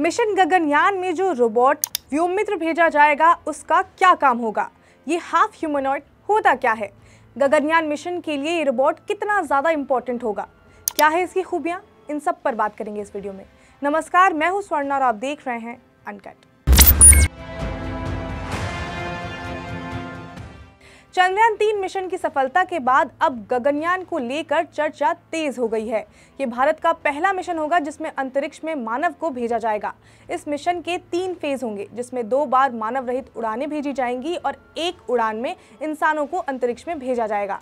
mission Gaganyaan में जो robot Vyommitra भेजा जाएगा उसका क्या काम होगा ये हाफ ह्यूमनॉइड होता क्या है गगनयान मिशन के लिए ये रोबोट कितना ज़्यादा इम्पोर्टेंट होगा क्या है इसकी खूबियाँ इन सब पर बात करेंगे इस वीडियो में नमस्कार मैं हूँ स्वर्णा और आप देख रहे हैं अनकट चंद्रयान तीन मिशन की सफलता के बाद अब गगनयान को लेकर चर्चा तेज हो गई है ये भारत का पहला मिशन होगा जिसमें अंतरिक्ष में मानव को भेजा जाएगा इस मिशन के तीन फेज होंगे जिसमें दो बार मानव रहित उड़ानें भेजी जाएंगी और एक उड़ान में इंसानों को अंतरिक्ष में भेजा जाएगा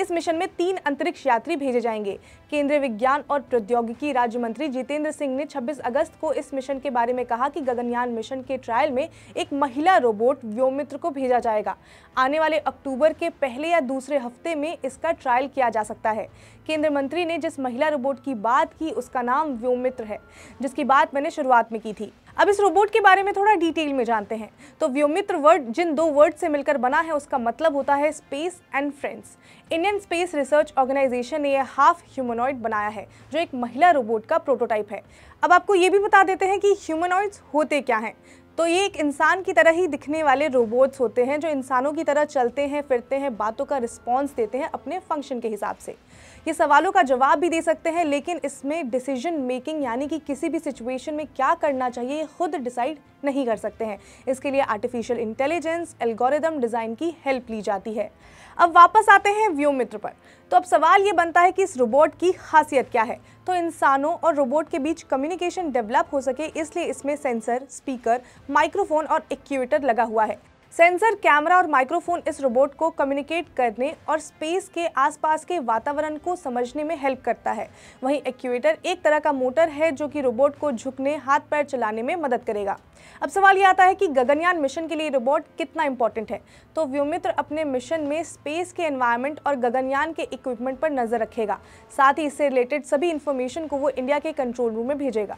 इस मिशन में तीन अंतरिक्ष यात्री भेजे जाएंगे केंद्रीय विज्ञान और प्रौद्योगिकी राज्य मंत्री जितेंद्र सिंह ने 26 अगस्त को इस मिशन के बारे में कहा कि गगनयान मिशन के ट्रायल में एक महिला रोबोट व्योमित्र को भेजा जाएगा आने वाले अक्टूबर के पहले या दूसरे हफ्ते में इसका ट्रायल किया जा सकता है केंद्र मंत्री ने जिस महिला रोबोट की बात की उसका नाम व्योमित्र है जिसकी बात मैंने शुरुआत में की थी अब इस रोबोट के बारे में थोड़ा डिटेल में जानते हैं तो व्योमित्र वर्ड जिन दो वर्ड से मिलकर बना है उसका मतलब होता है space and friends Indian Space Research Organisation ने यह हाफ ह्यूमनॉइड बनाया है जो एक महिला रोबोट का प्रोटोटाइप है अब आपको ये भी बता देते हैं कि ह्यूमनॉइड्स होते क्या हैं तो ये एक इंसान की तरह ही दिखने वाले रोबोट्स होते हैं जो इंसानों की तरह चलते हैं फिरते हैं बातों का रिस्पॉन्स देते हैं अपने फंक्शन के हिसाब से ये सवालों का जवाब भी दे सकते हैं लेकिन इसमें डिसीजन मेकिंग यानी कि किसी भी सिचुएशन में क्या करना चाहिए खुद डिसाइड नहीं कर सकते हैं इसके लिए आर्टिफिशियल इंटेलिजेंस एल्गोरिदम डिज़ाइन की हेल्प ली जाती है अब वापस आते हैं व्योमित्र पर तो अब सवाल ये बनता है कि इस रोबोट की खासियत क्या है तो इंसानों और रोबोट के बीच कम्युनिकेशन डेवलप हो सके इसलिए इसमें सेंसर स्पीकर माइक्रोफोन और एक्यूएटर लगा हुआ है सेंसर कैमरा और माइक्रोफोन इस रोबोट को कम्युनिकेट करने और स्पेस के आसपास के वातावरण को समझने में हेल्प करता है वहीं एक्यूएटर एक तरह का मोटर है जो कि रोबोट को झुकने हाथ पैर चलाने में मदद करेगा अब सवाल ये आता है कि गगनयान मिशन के लिए रोबोट कितना इंपॉर्टेंट है तो व्योमित्र अपने मिशन में स्पेस के एनवायरमेंट और गगनयान के इक्विपमेंट पर नजर रखेगा साथ ही इससे रिलेटेड सभी इन्फॉर्मेशन को वो इंडिया के कंट्रोल रूम में भेजेगा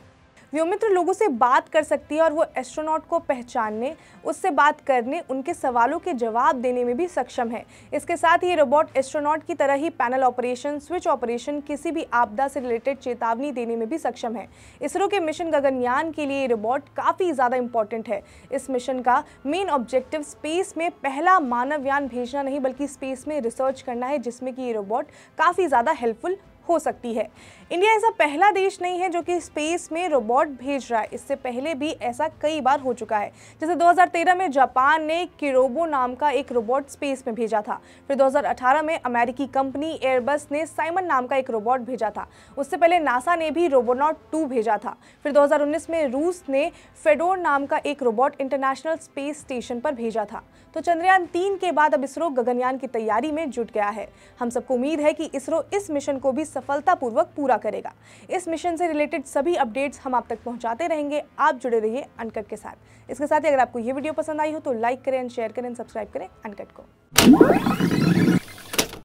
व्योमित्र लोगों से बात कर सकती है और वो एस्ट्रोनॉट को पहचानने उससे बात करने उनके सवालों के जवाब देने में भी सक्षम है इसके साथ ये रोबोट एस्ट्रोनॉट की तरह ही पैनल ऑपरेशन स्विच ऑपरेशन किसी भी आपदा से रिलेटेड चेतावनी देने में भी सक्षम है इसरो के मिशन गगनयान के लिए ये रोबोट काफ़ी ज़्यादा इंपॉर्टेंट है इस मिशन का मेन ऑब्जेक्टिव स्पेस में पहला मानव यान भेजना नहीं बल्कि स्पेस में रिसर्च करना है जिसमें कि ये रोबोट काफ़ी ज़्यादा हेल्पफुल हो सकती है इंडिया ऐसा पहला देश नहीं है जो कि स्पेस में रोबोट भेज रहा है इससे पहले भी ऐसा कई बार हो चुका है जैसे 2013 में जापान ने किरोबो नाम का एक रोबोट स्पेस में भेजा था फिर 2018 में अमेरिकी कंपनी एयरबस ने साइमन नाम का एक रोबोट भेजा था उससे पहले नासा ने भी रोबोनॉट टू भेजा था फिर दो में रूस ने फेडोर नाम का एक रोबोट इंटरनेशनल स्पेस स्टेशन पर भेजा था तो चंद्रयान तीन के बाद अब इसरो गगनयान की तैयारी में जुट गया है हम सबको उम्मीद है कि इसरो इस मिशन को भी सफलतापूर्वक पूरा करेगा इस मिशन से रिलेटेड सभी अपडेट्स हम आप तक पहुंचाते रहेंगे आप जुड़े रहिए अनकट के साथ इसके साथ ही अगर आपको ये वीडियो पसंद आई हो तो लाइक करें शेयर करें सब्सक्राइब करें अनकट को